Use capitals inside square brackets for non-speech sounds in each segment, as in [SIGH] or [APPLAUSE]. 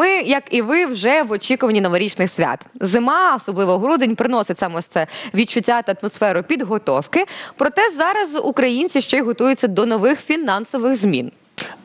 Ми, як і ви, вже в очікуванні новорічних свят. Зима, особливо грудень, приносить саме це відчуття та атмосферу підготовки. Проте зараз українці ще й готуються до нових фінансових змін.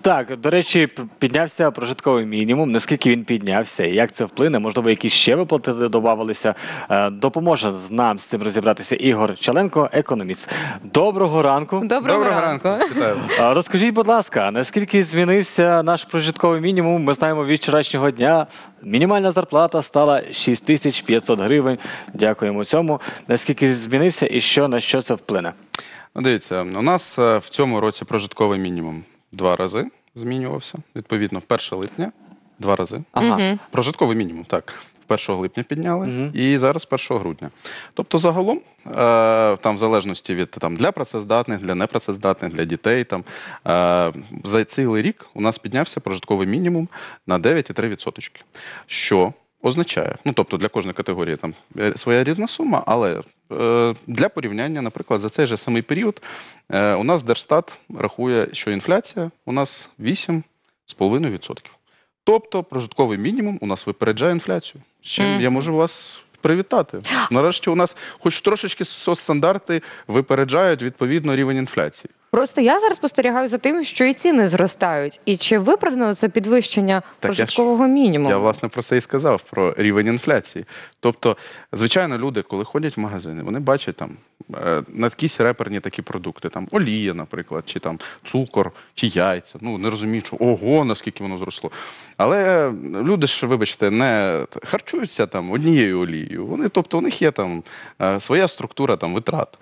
Так, до речі, піднявся прожитковий мінімум. Наскільки він піднявся, і як це вплине? Можливо, якісь ще виплати додавалися. Е, допоможе нам з цим розібратися. Ігор Чаленко, економіст. Доброго ранку. Доброго, Доброго ранку. ранку. Розкажіть, будь ласка, наскільки змінився наш прожитковий мінімум? Ми знаємо від вчорашнього дня. Мінімальна зарплата стала 6500 гривень. Дякуємо цьому. Наскільки змінився і що на що це вплине? Ну, дивіться, у нас е, в цьому році прожитковий мінімум два рази змінювався. Відповідно, 1 липня два рази. Ага. Прожитковий мінімум, так. 1 липня підняли угу. і зараз 1 грудня. Тобто, загалом, е, там в залежності від там для працездатних, для непрацездатних, для дітей, там е, за цілий рік у нас піднявся прожитковий мінімум на 9,3%. Що означає. Ну тобто для кожної категорії там е, своя різна сума, але е, для порівняння, наприклад, за цей же самий період е, у нас Держстат рахує, що інфляція у нас 8,5%. Тобто прожитковий мінімум у нас випереджає інфляцію. З чим mm -hmm. я можу вас привітати. Нарешті у нас, хоч трошечки соцстандарти випереджають відповідно рівень інфляції. Просто я зараз спостерігаю за тим, що і ціни зростають. І чи виправдано це підвищення прожиткового мінімуму? Я власне про це і сказав, про рівень інфляції. Тобто, звичайно, люди, коли ходять в магазини, вони бачать там е, на якісь реперні такі продукти, там олія, наприклад, чи там цукор, чи яйця. Ну не розумію, що ого, наскільки воно зросло. Але люди ж, вибачте, не харчуються там однією олією. Вони, тобто, у них є там е, своя структура там витрат.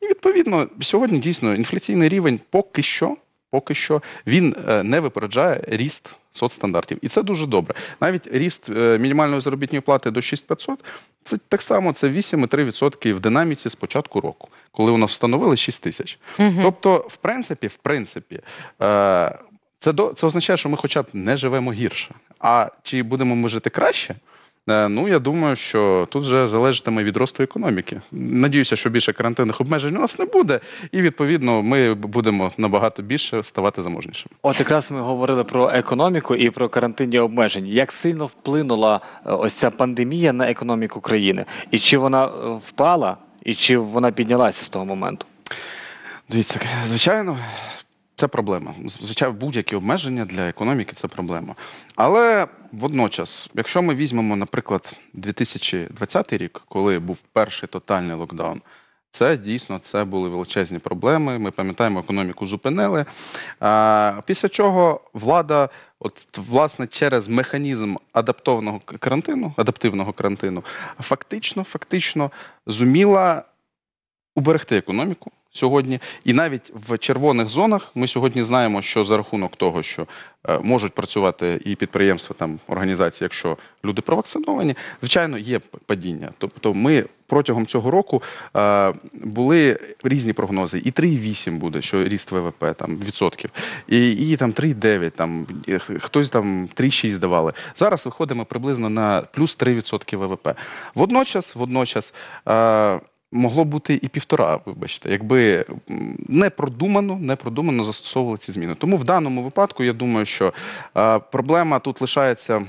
І відповідно сьогодні дійсно інфляційний рівень поки що. Поки що він е, не випереджає ріст соцстандартів, і це дуже добре. Навіть ріст е, мінімальної заробітної плати до 6500 – це так само це 8,3% в динаміці з початку року, коли у нас встановили 6 тисяч. Угу. Тобто, в принципі, в принципі, е, це це означає, що ми, хоча б, не живемо гірше. А чи будемо ми жити краще? Е, ну, я думаю, що тут вже залежатиме від росту економіки. Надіюся, що більше карантинних обмежень у нас не буде, і відповідно ми будемо набагато більше ставати заможнішими. От якраз ми говорили про економіку і про карантинні обмеження. Як сильно вплинула е, ось ця пандемія на економіку країни, і чи вона е, впала, і чи вона піднялася з того моменту? Дивіться, звичайно, це проблема. Звичайно, будь-які обмеження для економіки це проблема. Але водночас, якщо ми візьмемо, наприклад, 2020 рік, коли був перший тотальний локдаун, це дійсно це були величезні проблеми. Ми пам'ятаємо, економіку зупинили. А, Після чого влада, от власне, через механізм адаптованого карантину, адаптивного карантину, фактично, фактично зуміла уберегти економіку сьогодні. І навіть в червоних зонах ми сьогодні знаємо, що за рахунок того, що е, можуть працювати і підприємства там організації, якщо люди провакциновані, звичайно, є падіння. Тобто, ми протягом цього року е, були різні прогнози, і 3,8 буде, що ріст ВВП там відсотків, і і там 3,9, там хтось там 3,6 давали. Зараз виходимо приблизно на плюс 3% ВВП. Водночас, водночас. Е, могло бути і півтора, вибачте, якби непродумано, непродумано застосовували ці зміни. Тому в даному випадку я думаю, що е, проблема тут лишається.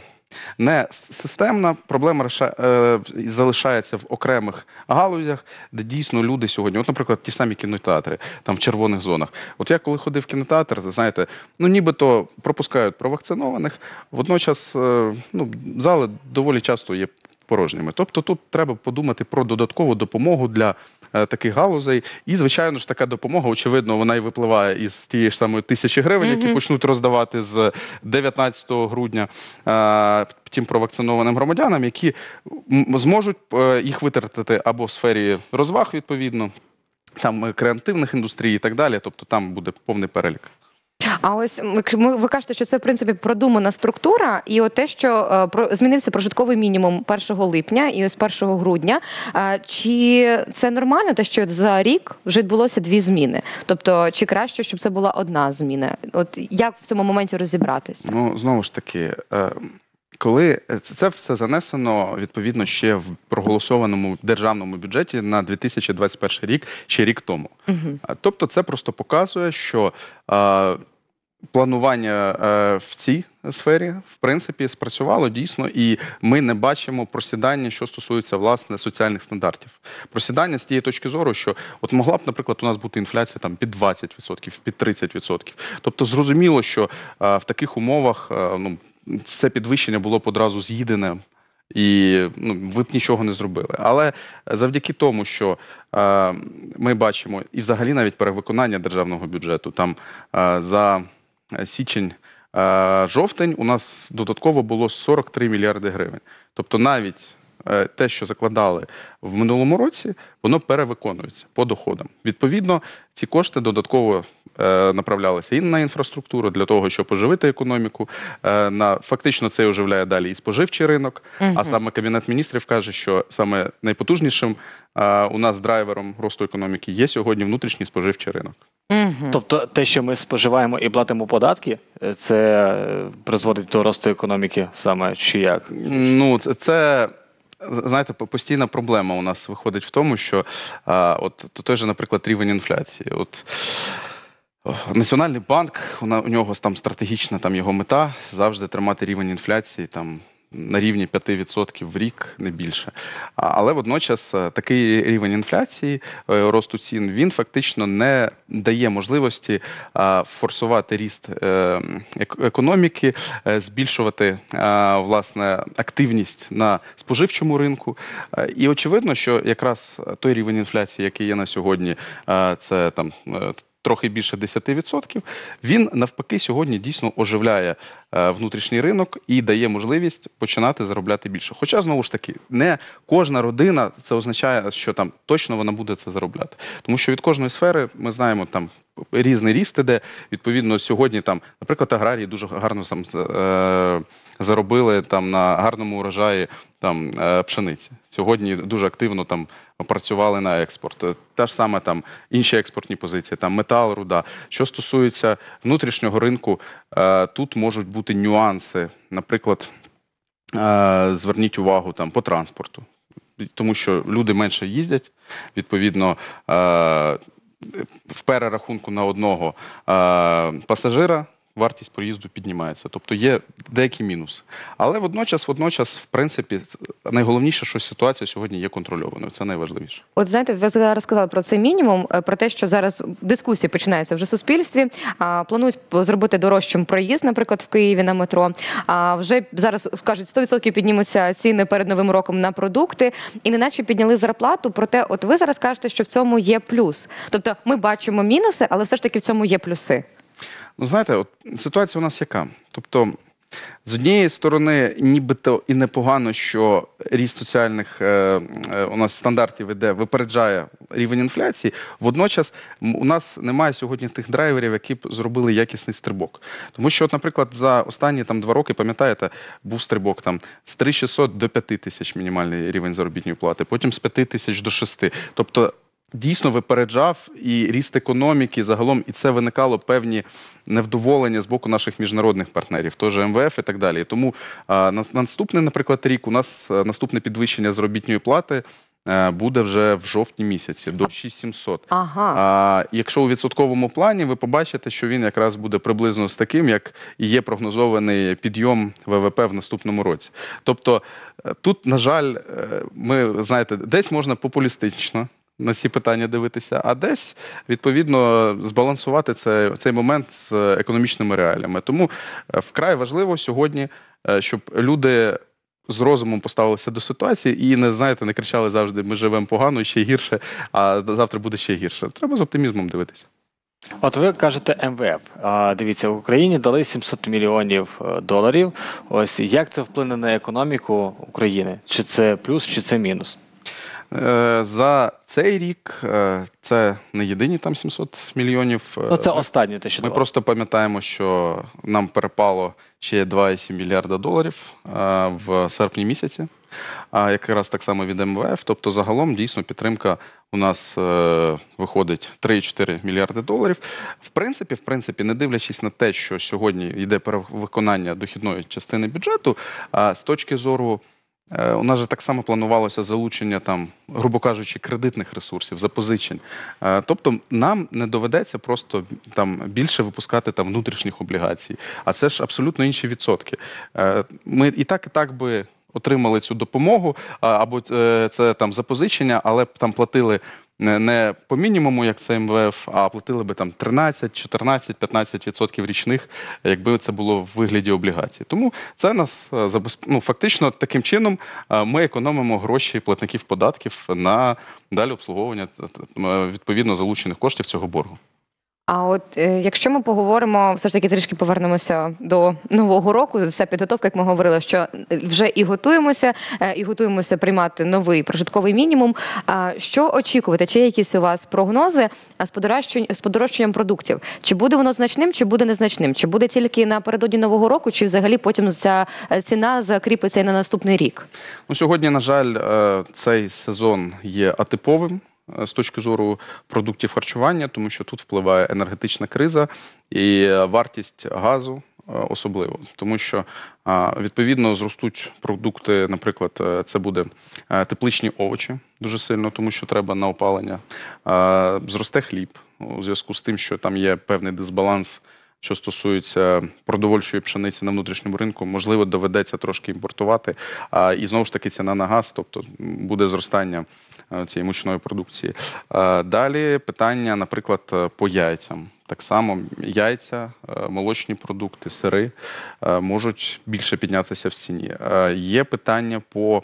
Не системна проблема е, залишається в окремих галузях, де дійсно люди сьогодні, от, наприклад, ті самі кінотеатри там в червоних зонах. От я коли ходив в кінотеатр, знаєте, ну нібито пропускають провакцинованих. Водночас е, ну, зали доволі часто є порожніми. Тобто тут треба подумати про додаткову допомогу для е, таких галузей. І, звичайно ж, така допомога, очевидно, вона і випливає із тієї ж самої тисячі гривень, які почнуть роздавати з 19 грудня е, тим провакцинованим громадянам, які зможуть е, їх витратити або в сфері розваг відповідно. Там креативних індустрій і так далі, тобто там буде повний перелік. А ось ми ви кажете, що це в принципі продумана структура, і от те, що е, про змінився прожитковий мінімум 1 липня і ось 1 грудня. Чи це нормально, те, що за рік вже відбулося дві зміни? Тобто, чи краще, щоб це була одна зміна? От як в цьому моменті розібратися? Ну знову ж таки. Е, коли е, це все занесено відповідно ще в проголосованому державному бюджеті на 2021 рік, ще рік тому. Угу. Тобто, це просто показує, що е, планування е, в цій сфері в принципі спрацювало дійсно, і ми не бачимо просідання, що стосується власне соціальних стандартів. Просідання з тієї точки зору, що от могла б, наприклад, у нас бути інфляція там під 20%, під 30%. Тобто, зрозуміло, що е, в таких умовах е, ну це підвищення було б одразу з'їдене. І ну, ви б нічого не зробили. Але завдяки тому, що е, ми бачимо, і взагалі навіть перевиконання державного бюджету, там е, за січень е, жовтень у нас додатково було 43 мільярди гривень. Тобто навіть е, те, що закладали в минулому році, воно перевиконується по доходам. Відповідно, ці кошти додатково Е, Направлялася і на інфраструктуру для того, щоб оживити економіку. Е, на фактично це оживляє далі і споживчий ринок. Угу. А саме кабінет міністрів каже, що саме найпотужнішим е, у нас драйвером росту економіки є сьогодні внутрішній споживчий ринок. Угу. Тобто, те, що ми споживаємо і платимо податки, це призводить до росту економіки, саме чи як? Ну це. це... Знаєте, постійна проблема у нас виходить в тому, що а, от той же, наприклад, рівень інфляції. От Національний банк, у нього там стратегічна там його мета завжди тримати рівень інфляції там на рівні 5% в рік, не більше. Але водночас е, такий рівень інфляції, е, росту цін, він фактично не дає можливості е, форсувати ріст економіки, збільшувати власне активність на споживчому ринку. І очевидно, що якраз той рівень інфляції, який є на сьогодні, це там трохи більше 10%, Він навпаки сьогодні дійсно оживляє е, внутрішній ринок і дає можливість починати заробляти більше. Хоча знову ж таки, не кожна родина це означає, що там точно вона буде це заробляти, тому що від кожної сфери ми знаємо там різний ріст іде. Відповідно, сьогодні там, наприклад, аграрії дуже гарно там, е, заробили там на гарному урожаї там е, пшениці. Сьогодні дуже активно там працювали на експорт. Та ж саме там інші експортні позиції, там метал, руда. Що стосується внутрішнього ринку, е, тут можуть бути нюанси, наприклад. Е, зверніть увагу там по транспорту, тому що люди менше їздять. Відповідно, е, в перерахунку на одного е, пасажира вартість проїзду піднімається. Тобто є деякі мінуси. Але водночас, водночас, в принципі, найголовніше, що ситуація сьогодні є контрольованою. Це найважливіше. От знаєте, ви зараз сказали про цей мінімум, е, про те, що зараз дискусії починаються вже в суспільстві. Планують зробити дорожчим проїзд, наприклад, в Києві на метро. А вже зараз скажуть 100% піднімуться ціни перед новим роком на продукти, і неначе підняли зарплату. Проте, от ви зараз кажете, що в цьому є плюс. Тобто, ми бачимо мінуси, але все ж таки в цьому є плюси. Ну, знаєте, от ситуація у нас яка? Тобто, з однієї сторони, нібито і непогано, що ріст соціальних е, е, у нас стандартів іде, випереджає рівень інфляції. Водночас у нас немає сьогодні тих драйверів, які б зробили якісний стрибок. Тому що, от, наприклад, за останні там два роки, пам'ятаєте, був стрибок там з 3600 до 5 тисяч мінімальний рівень заробітної плати, потім з 5 тисяч до 6. Тобто дійсно випереджав і ріст економіки загалом, і це виникало певні невдоволення з боку наших міжнародних партнерів, теж МВФ і так далі. Тому на наступний, наприклад, рік у нас е, наступне підвищення заробітної плати. Е, буде вже в жовтні місяці до 6700. Ага. А якщо у відсотковому плані, ви побачите, що він якраз буде приблизно з таким, як і є прогнозований підйом ВВП в наступному році. Тобто е, тут, на жаль, ми знаєте, десь можна популістично на ці питання дивитися, а десь відповідно збалансувати це, цей момент з економічними реаліями. Тому е, вкрай важливо сьогодні, е, щоб люди. З розумом поставилися до ситуації і не знаєте, не кричали завжди: ми живемо погано ще гірше, а завтра буде ще гірше. Треба з оптимізмом дивитися. От ви кажете МВФ. Дивіться, в Україні дали 700 мільйонів е, доларів. Ось як це вплине на економіку України? Чи це плюс, чи це мінус? Е, за цей рік е, це не єдині там 700 мільйонів. Е, ну, це останні те, що ми просто пам'ятаємо, що нам перепало ще 2,7 мільярда доларів в серпні місяці. А якраз так само від МВФ. Тобто, загалом дійсно підтримка у нас виходить 3,4 мільярди доларів. В принципі, в принципі, не дивлячись на те, що сьогодні йде перевиконання дохідної частини бюджету, а з точки зору. Е, у нас же так само планувалося залучення там, грубо кажучи, кредитних ресурсів, запозичень. Е, тобто нам не доведеться просто там більше випускати там внутрішніх облігацій, а це ж абсолютно інші відсотки. Е, ми і так і так би отримали цю допомогу, або це там запозичення, але там платили не не по мінімуму, як це МВФ, а платили би там 13, 14, 15% річних, якби це було в вигляді облігацій. Тому це нас е, ну, фактично таким чином е, ми економимо гроші платників податків на далі обслуговування е, відповідно залучених коштів цього боргу. А от е, якщо ми поговоримо, все ж таки трішки повернемося до нового року. Це підготовка, як ми говорили, що е, вже і готуємося, е, і готуємося приймати новий прожитковий мінімум. А що очікувати? Чи є якісь у вас прогнози з подорожчанням продуктів? Чи буде воно значним, чи буде незначним? Чи буде тільки напередодні нового року, чи взагалі потім ця ціна закріпиться і на наступний рік? Ну сьогодні, на жаль, цей сезон є атиповим. Е, з точки зору продуктів харчування, тому що тут впливає енергетична криза і е, вартість газу. Е, особливо тому, що відповідно зростуть продукти. Наприклад, це буде тепличні овочі дуже сильно, тому що треба на опалення. Зросте хліб у зв'язку з тим, що там є певний дисбаланс що стосується продовольчої пшениці на внутрішньому ринку, можливо, доведеться трошки імпортувати. А і знову ж таки ціна на газ, тобто буде зростання е, цієї мучної продукції. Е, далі питання, наприклад, е, по яйцям. Так само яйця, молочні продукти, сири можуть більше піднятися в ціні. Є питання по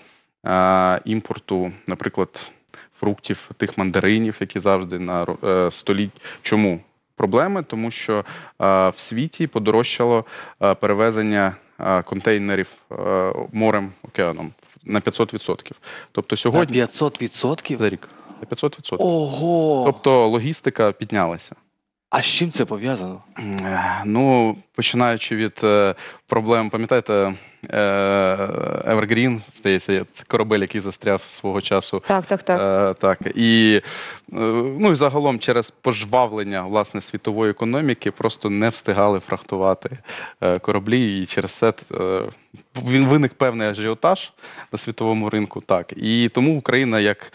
імпорту, наприклад, фруктів тих мандаринів, які завжди на століть. Чому проблеми, тому що е, в світі подорожчало е, перевезення е, контейнерів морем океаном на 500%. Тобто сьогодні на 500%? за рік на 500%. Ого! Тобто логістика піднялася. А з чим це пов'язано? Ну починаючи від проблем, пам'ятаєте. Е, Evergreen, здається, це корабель, який застряв свого часу. Так, так, так. Е, так. І е, ну, і загалом через пожвавлення власне світової економіки просто не встигали фрахтувати кораблі. І через це він виник певний ажіотаж на світовому ринку. Так. І тому Україна як.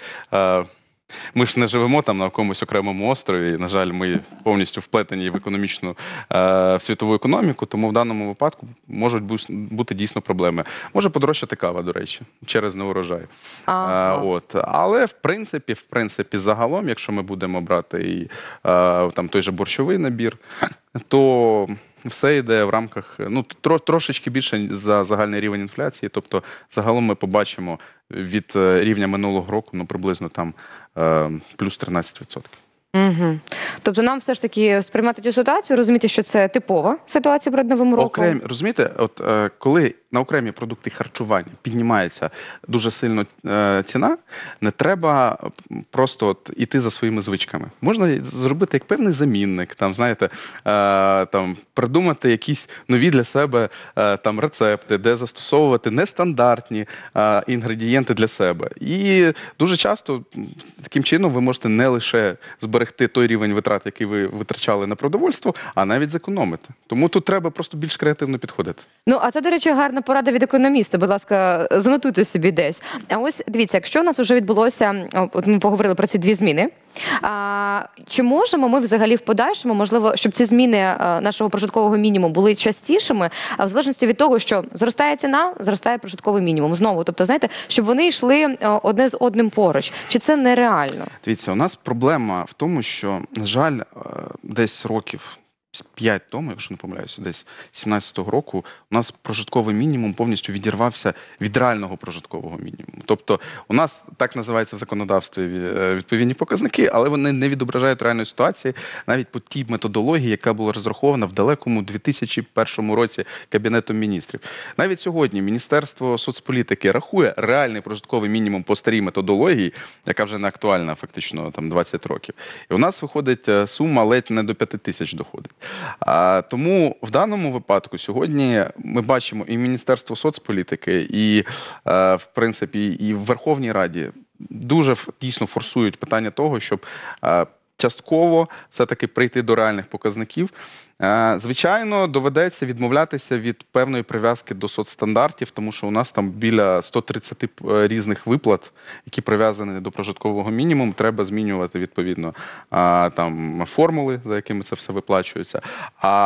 Ми ж не живемо там на якомусь окремому острові. На жаль, ми повністю вплетені в економічну е, в світову економіку, тому в даному випадку можуть бути дійсно проблеми. Може подорожчати кава, до речі, через неурожай. Ага. Е, от але в принципі, в принципі, загалом, якщо ми будемо брати і е, там той же борщовий набір, то все йде в рамках ну трошечки більше за загальний рівень інфляції. Тобто, загалом ми побачимо від е, рівня минулого року, ну приблизно там е, плюс 13%. Угу. Тобто нам все ж таки сприймати цю ситуацію, розуміти, що це типова ситуація перед новим роком. Окрем, розумієте, от е, коли на окремі продукти харчування піднімається дуже сильно е, ціна, не треба просто от іти за своїми звичками. Можна зробити як певний замінник, там знаєте, е, там придумати якісь нові для себе е, там рецепти, де застосовувати нестандартні інгредієнти для себе. І дуже часто таким чином ви можете не лише зберегти той рівень витрат, який ви витрачали на продовольство, а навіть зекономити. Тому тут треба просто більш креативно підходити. Ну а це, до речі, гарно гарна порада від економіста. Будь ласка, занотуйте собі десь. А ось дивіться, якщо у нас вже відбулося, от ми поговорили про ці дві зміни. А, Чи можемо ми взагалі в подальшому, можливо, щоб ці зміни е, нашого прожиткового мінімуму були частішими, а в залежності від того, що зростає ціна, зростає прожитковий мінімум. Знову, тобто, знаєте, щоб вони йшли е, одне з одним поруч. Чи це нереально? Дивіться, у нас проблема в тому, що на жаль, е, десь років П'ять тому, якщо не помиляюся, десь 17-го року у нас прожитковий мінімум повністю відірвався від реального прожиткового мінімуму. Тобто, у нас так називається в законодавстві е, відповідні показники, але вони не відображають реальної ситуації навіть по тій методології, яка була розрахована в далекому 2001 році кабінетом міністрів. Навіть сьогодні Міністерство соцполітики рахує реальний прожитковий мінімум по старій методології, яка вже не актуальна, фактично там 20 років. І у нас виходить е, сума ледь не до 5 тисяч доходить. Тому в даному випадку сьогодні ми бачимо і Міністерство соцполітики, і е, в принципі, і в Верховній Раді дуже дійсно форсують питання того, щоб е, частково все таки прийти до реальних показників. Е, звичайно, доведеться відмовлятися від певної прив'язки до соцстандартів, тому що у нас там біля 130 е, різних виплат, які прив'язані до прожиткового мінімуму, треба змінювати відповідно там формули, за якими це все виплачується.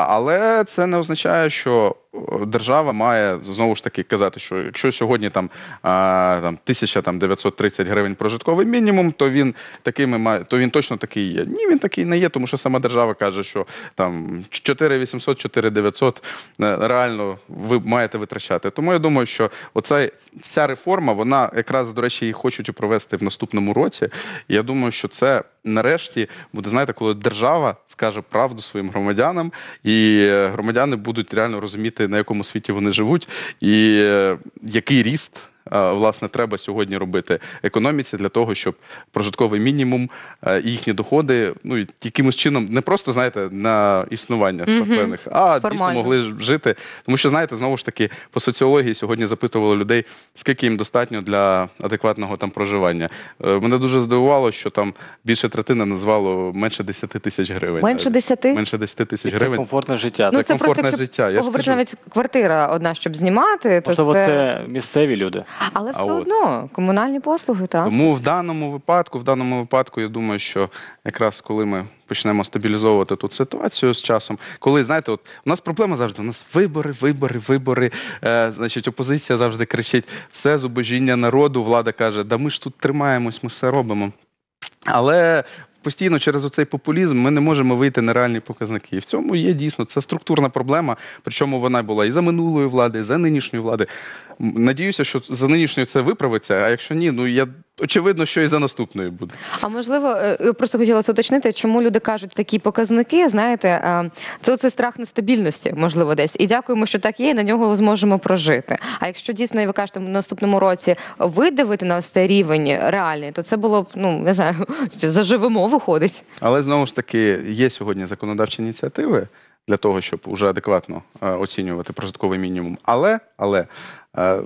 Але це не означає, що е, держава має знову ж таки казати, що якщо сьогодні там там 1930 гривень прожитковий мінімум, то він такими має, то він точно такий є. Ні, він такий не є, тому що сама держава каже, що там. 4 800, 4 900 реально ви маєте витрачати. Тому я думаю, що оця ця реформа, вона якраз до речі, її хочуть провести в наступному році. Я думаю, що це нарешті буде знаєте, коли держава скаже правду своїм громадянам, і е, громадяни будуть реально розуміти на якому світі вони живуть, і е, який ріст. Е, власне треба сьогодні робити економіці для того, щоб прожитковий мінімум е, і їхні доходи ну якимось чином не просто знаєте на існування mm а дійсно могли жити. Тому що знаєте, знову ж таки по соціології сьогодні запитували людей, скільки їм достатньо для адекватного там проживання. Е, мене дуже здивувало, що там більше третини назвало менше 10 тисяч гривень. Менше 10? менше 10 тисяч гривень. Це комфортне життя. Ну, це, комфортне життя. Я говорить навіть квартира одна, щоб знімати. Можливо, то це місцеві люди. Але все от. одно комунальні послуги транспорт. Тому в даному випадку, в даному випадку, я думаю, що якраз коли ми почнемо стабілізовувати тут ситуацію з часом, коли знаєте, от у нас проблема завжди. У нас вибори, вибори, вибори. Е, Значить, опозиція завжди кричить все зубожіння народу. Влада каже, да ми ж тут тримаємось, ми все робимо. Але постійно через оцей популізм ми не можемо вийти на реальні показники. І в цьому є дійсно це структурна проблема. Причому вона була і за минулої влади, і за нинішньої влади. Надіюся, що за нинішньою це виправиться. А якщо ні, ну я. Очевидно, що і за наступною буде. А можливо, е, е, просто хотіла уточнити, чому люди кажуть такі показники. Знаєте, це оцей страх нестабільності, можливо, десь. І дякуємо, що так є, і на нього зможемо прожити. А якщо дійсно ви кажете, в наступному році видавити на ось цей рівень реальний, то це було б ну не знаю, [LAUGHS] заживемо виходить. Але знову ж таки є сьогодні законодавчі ініціативи для того, щоб уже адекватно е, оцінювати прожитковий мінімум. Але але е,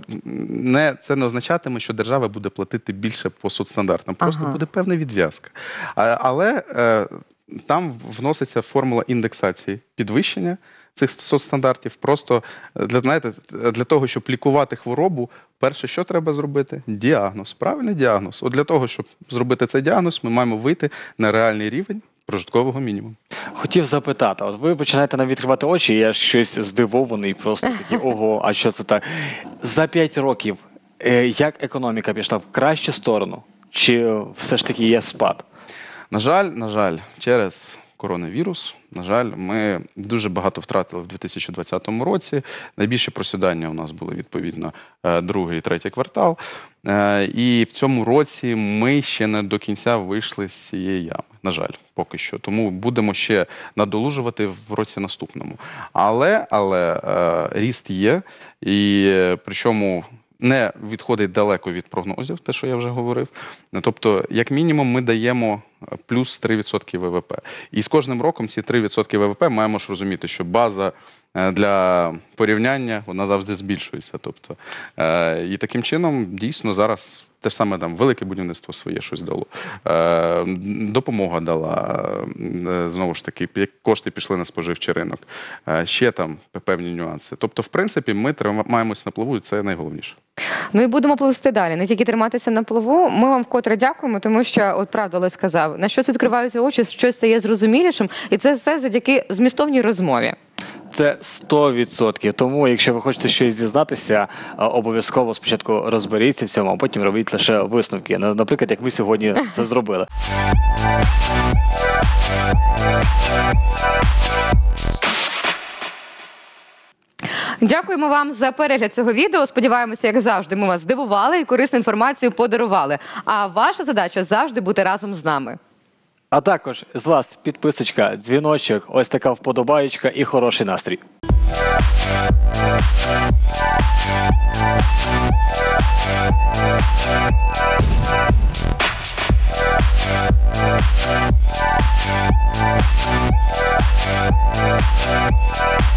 не це не означатиме, що держава буде платити більше по соцстандартам. Просто ага. буде певна відв'язка. Але е, там вноситься формула індексації підвищення цих соцстандартів, просто е, для знаєте, е, для того, щоб лікувати хворобу, перше, що треба зробити? Діагноз, правильний діагноз. От для того, щоб зробити цей діагноз, ми маємо вийти на реальний рівень. Прожиткового мінімуму хотів запитати. От ви починаєте нам відкривати очі. Я щось здивований, просто такий, [LAUGHS] ого, а що це так? за 5 років? Е, як економіка пішла в кращу сторону, чи все ж таки є спад? На жаль, на жаль, через коронавірус. На жаль, ми дуже багато втратили в 2020 році. Найбільше просідання у нас були відповідно е, другий і третій квартал. Е, і в цьому році ми ще не до кінця вийшли з цієї ями. На жаль, поки що. Тому будемо ще надолужувати в році наступному. Але але е, ріст є, і причому не відходить далеко від прогнозів, те, що я вже говорив. Тобто, як мінімум, ми даємо е, плюс 3% ВВП. І з кожним роком ці 3% ВВП маємо ж розуміти, що база е, для порівняння вона завжди збільшується. Тобто, е, І таким чином, дійсно, зараз. Те ж саме там велике будівництво своє щось дало, е, допомога дала. Е, знову ж таки, як кошти пішли на споживчий ринок. Е, ще там певні нюанси. Тобто, в принципі, ми тримаємось на плаву, і це найголовніше. Ну і будемо пливти далі, не тільки триматися на плаву. Ми вам вкотре дякуємо, тому що от правда Олесь сказав, на щось відкриваються очі, щось стає зрозумілішим, і це все завдяки змістовній розмові. Це 100%. Тому, якщо ви хочете щось дізнатися, е, обов'язково спочатку розберіться в цьому, а потім робіть лише висновки. Ну, наприклад, як ми сьогодні це зробили. Дякуємо вам за перегляд цього відео. Сподіваємося, як завжди, ми вас здивували і корисну інформацію подарували. А ваша задача завжди бути разом з нами. А також з вас підписочка, дзвіночок, ось така вподобаєчка і хороший настрій. We'll be right back.